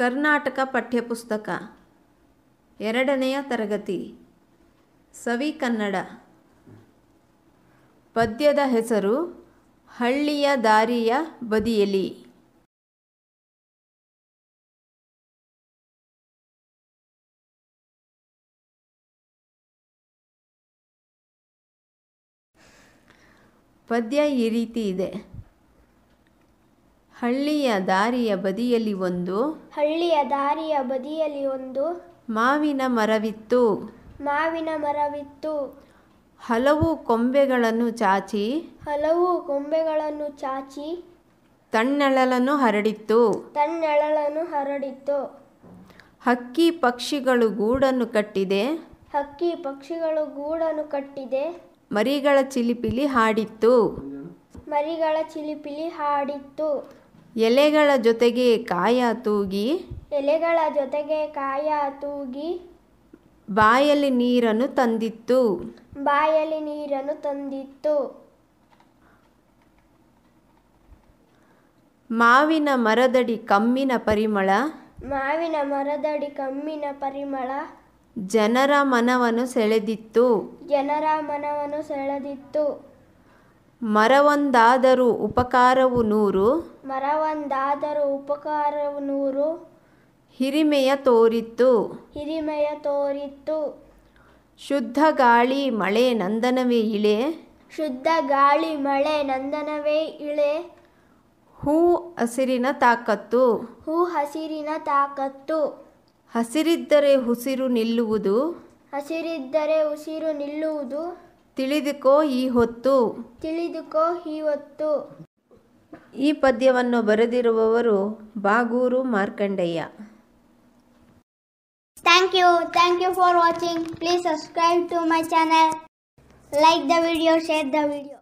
ಕರ್ನಾಟಕ ಪಠ್ಯಪುಸ್ತಕ ಎರಡನೆಯ ತರಗತಿ ಸವಿ ಕನ್ನಡ ಪದ್ಯದ ಹೆಸರು ಹಳ್ಳಿಯ ದಾರಿಯ ಬದಿಯಲಿ ಪದ್ಯ ಈ ರೀತಿ ಇದೆ ಹಳ್ಳಿಯ ದಾರಿಯ ಬದಿಯಲ್ಲಿ ಒಂದು ಹಳ್ಳಿಯ ದಾರಿಯ ಬದಿಯಲ್ಲಿ ಒಂದು ಮಾವಿನ ಮರವಿತ್ತು ಮಾವಿನ ಮರವಿತ್ತು ಹಲವು ಕೊಂಬೆಗಳನ್ನು ಚಾಚಿ ಹಲವು ಕೊಂಬೆಗಳನ್ನು ಚಾಚಿ ತಣ್ಣಳಲನ್ನು ಹರಡಿತ್ತು ತಣ್ಣಳಲನ್ನು ಹರಡಿತ್ತು ಹಕ್ಕಿ ಪಕ್ಷಿಗಳು ಗೂಡನ್ನು ಕಟ್ಟಿದೆ ಹಕ್ಕಿ ಪಕ್ಷಿಗಳು ಗೂಡನ್ನು ಕಟ್ಟಿದೆ ಮರಿಗಳ ಚಿಲಿಪಿಲಿ ಹಾಡಿತ್ತು ಮರಿಗಳ ಚಿಲಿಪಿಲಿ ಹಾಡಿತ್ತು ಎಲೆಗಳ ಜೊತೆಗೆ ಕಾಯ ತೂಗಿ ಎಲೆಗಳ ಜೊತೆಗೆ ಕಾಯ ತೂಗಿ ಬಾಯಲ್ಲಿ ನೀರನ್ನು ತಂದಿತ್ತು ಬಾಯಲ್ಲಿ ನೀರನ್ನು ತಂದಿತ್ತು ಮಾವಿನ ಮರದಡಿ ಕಮ್ಮಿನ ಪರಿಮಳ ಮಾವಿನ ಮರದಡಿ ಕಮ್ಮಿನ ಪರಿಮಳ ಜನರ ಮನವನ್ನು ಸೆಳೆದಿತ್ತು ಜನರ ಮನವನ್ನು ಸೆಳೆದಿತ್ತು ಮರವೊಂದಾದರೂ ಉಪಕಾರವು ನೂರು ಮರವೊಂದಾದರೂ ಉಪಕಾರವು ನೂರು ಹಿರಿಮೆಯ ತೋರಿತ್ತು ಹಿರಿಮೆಯ ತೋರಿತ್ತು ಶುದ್ಧ ಗಾಳಿ ಮಳೆ ನಂದನವೇ ಇಳೆ ಶುದ್ಧ ಗಾಳಿ ಮಳೆ ನಂದನವೇ ಇಳೆ ಹೂ ಹಸಿರಿನ ತಾಕತ್ತು ಹೂ ಹಸಿರಿನ ತಾಕತ್ತು ಹಸಿರಿದ್ದರೆ ಉಸಿರು ನಿಲ್ಲುವುದು ಹಸಿರಿದ್ದರೆ ಉಸಿರು ನಿಲ್ಲುವುದು ತಿಳಿದುಕೋ ಈ ಹೊತ್ತು ತಿಳಿದುಕೋ ಈ ಹೊತ್ತು ಈ ಪದ್ಯವನ್ನು ಬರೆದಿರುವವರು Baguru Markandayya thank you thank you for watching please subscribe to my channel like the video share the video